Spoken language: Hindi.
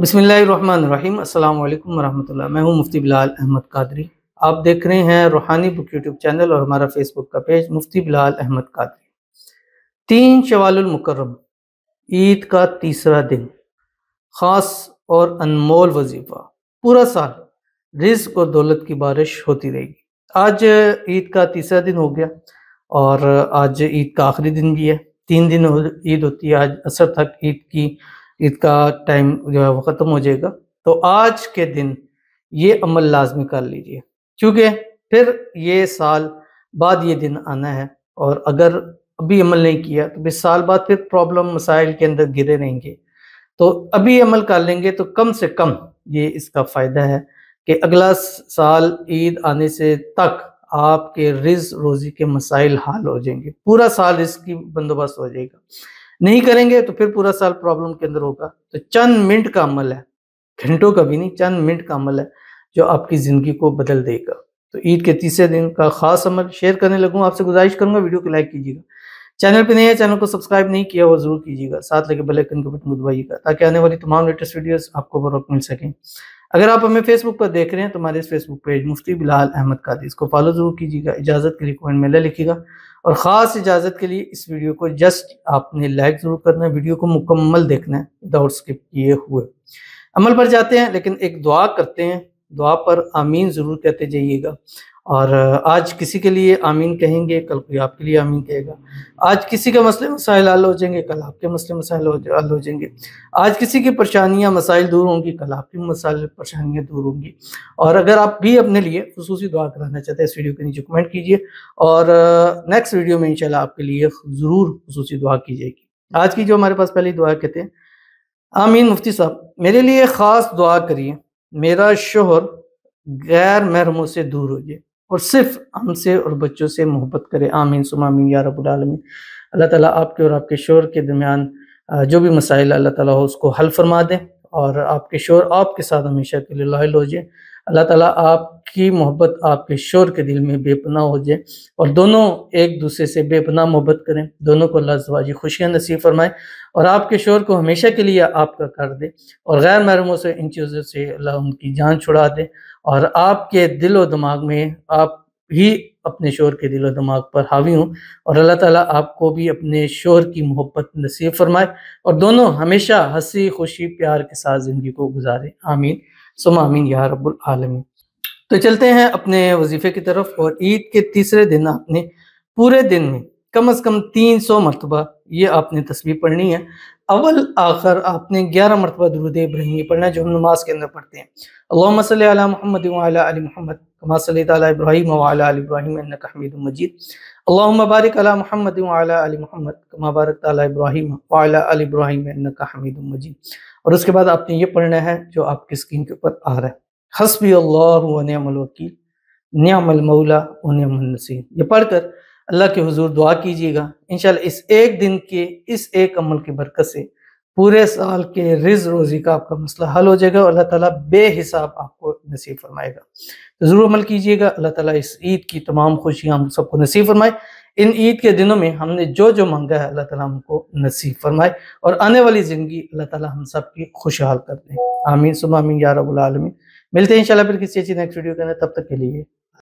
बसमीम अल्लाम वरहमल्ला मैं हूँ मुफ्ती बिलाल अहमद कादरी आप देख रहे हैं रूहानी बुक यूट्यूब चैनल और हमारा फेसबुक का पेज मुफ्ती बिलाल अहमद कादरी तीन शवालमकरम ईद का तीसरा दिन ख़ास और अनमोल वजीफ़ा पूरा साल रिज्क और दौलत की बारिश होती रहेगी आज ईद का तीसरा दिन हो गया और आज ईद का आखिरी दिन भी है तीन दिन ईद होती है आज असर तक ईद की ईद का टाइम जो है वो ख़त्म हो जाएगा तो आज के दिन ये अमल लाजमी कर लीजिए क्योंकि फिर ये साल बाद ये दिन आना है और अगर अभी अमल नहीं किया तो बीस साल बाद फिर प्रॉब्लम मसाइल के अंदर गिरे रहेंगे तो अभी अमल कर लेंगे तो कम से कम ये इसका फ़ायदा है कि अगला साल ईद आने से तक आपके रिज रोज़ी के मसाइल हाल हो जाएंगे पूरा साल इसकी बंदोबस्त हो जाएगा नहीं करेंगे तो फिर पूरा साल प्रॉब्लम के अंदर होगा तो चंद मिनट का अमल है घंटों का भी नहीं चंद मिनट का अमल है जो आपकी ज़िंदगी को बदल देगा तो ईद के तीसरे दिन का खास अमल शेयर करने लगूँ आपसे गुजारिश करूँगा वीडियो को लाइक कीजिएगा चैनल पे नहीं है चैनल को सब्सक्राइब नहीं किया हुआ जरूर कीजिएगा साथ लगे बेल आइकन को बटन दबाइएगा ताकि आने वाली तमाम लेटेस्ट वीडियोस आपको बर मिल सकें अगर आप हमें फेसबुक पर देख रहे हैं तो हमारे इस फेसबुक पेज मुफ्ती बिलाल अहमद कादी इसको फॉलो जरूर कीजिएगा इजाज़त के लिए कमेंट में लिखिएगा और ख़ास इजाज़त के लिए इस वीडियो को जस्ट आपने लाइक ज़रूर करना है वीडियो को मुकम्मल देखना है विदाउट स्किप किए हुए अमल पर जाते हैं लेकिन एक दुआ करते हैं दुआ पर आमीन ज़रूर कहते जाइएगा और आज किसी के लिए आमीन कहेंगे कल कोई आपके लिए आमीन कहेगा आज किसी के मसले मसाइल हल हो जाएंगे कल आपके मसले मसाइल हल हो जाएंगे आज किसी की परेशानियाँ मसाइल दूर होंगी कल आपकी मसाइल परेशानियाँ दूर होंगी और अगर आप भी अपने लिए खसूसी दुआ कराना चाहते हैं इस वीडियो के नीचे कमेंट कीजिए और नेक्स्ट वीडियो में इनशाला आपके लिए ज़रूर खसूसी दुआ की जाएगी आज की जो हमारे पास पहली दुआ कहते हैं आमीन मुफ्ती साहब मेरे लिए ख़ास दुआ करिए मेरा शोहर गैर महरमों से दूर हो जाए और सिर्फ हमसे और बच्चों से मोहब्बत करें आमीन सुमामीन या रबालमीन अल्लाह ताला आपके और आपके शोर के दरमियान जो भी मसाइल अल्लाह ताला हो उसको हल फरमा दें और आपके शोर आपके साथ हमेशा के लिए लाइल हो जाए अल्लाह ताला आपकी मोहब्बत आपके शोर के दिल में बेपना हो जाए और दोनों एक दूसरे से बेपना मोहब्बत करें दोनों को अल्लाह जवाजी खुशियाँ नसीब फरमाए और आपके शोर को हमेशा के लिए आपका कर दे और गैर महरूमों से इन चीज़ों से अल्लाह उनकी जान छुड़ा दे और आपके दिल व दिमाग में आप ही अपने शोर के दिलो दिमाग पर हावी हूँ और अल्लाह ताला आपको भी अपने शोर की मोहब्बत नसीब फरमाए और दोनों हमेशा हंसी खुशी प्यार के साथ ज़िंदगी को गुजारें आमीन सुम आमीन या रब्बुल आलमीन तो चलते हैं अपने वजीफे की तरफ और ईद के तीसरे दिन आपने पूरे दिन में कम से कम तीन सौ मरतबा ये आपने तस्वीर पढ़नी है अवल आखिर आपने ग्यारह मरतबा दरुद इब्राहिम पढ़ना जो हम नमाज के अंदर पढ़ते हैं अल्लाम सल महमद वाली महमद कमा सल इब्राहिम वाली इब्राहिम हमीद मजीद अल्लाम बारिक अला महमद वाली महमद कमा बारक इब्राहिम वाली इब्राहिम हमीद मजीद और उसके बाद आपने ये पढ़ना है जो आपकी स्क्रीन के ऊपर आ रहा है हसबी अल्लाह वकील न्यामल मौला व नसीर ये पढ़कर अल्लाह के हुजूर दुआ कीजिएगा इन इस एक दिन के इस एक अमल की बरकत से पूरे साल के रिज रोज़ी का आपका मसला हल हो जाएगा और अल्लाह ताला बेहिसाब आपको नसीब फरमाएगा तो ज़रूर अमल कीजिएगा अल्लाह ताला इस ईद की तमाम खुशियाँ हम सबको नसीब फरमाए इन ईद के दिनों में हमने जो जो मांगा है अल्लाह ताला हमको नसीब फरमाए और आने वाली ज़िंदगी अल्लाह ताला हम सब की खुशहाल कर दें आमीन सुबह आमीन या रबालमीन मिलते हैं इंशाल्लाह फिर किसी अच्छी नेक्स्ट वीडियो के अंदर तब तक के लिए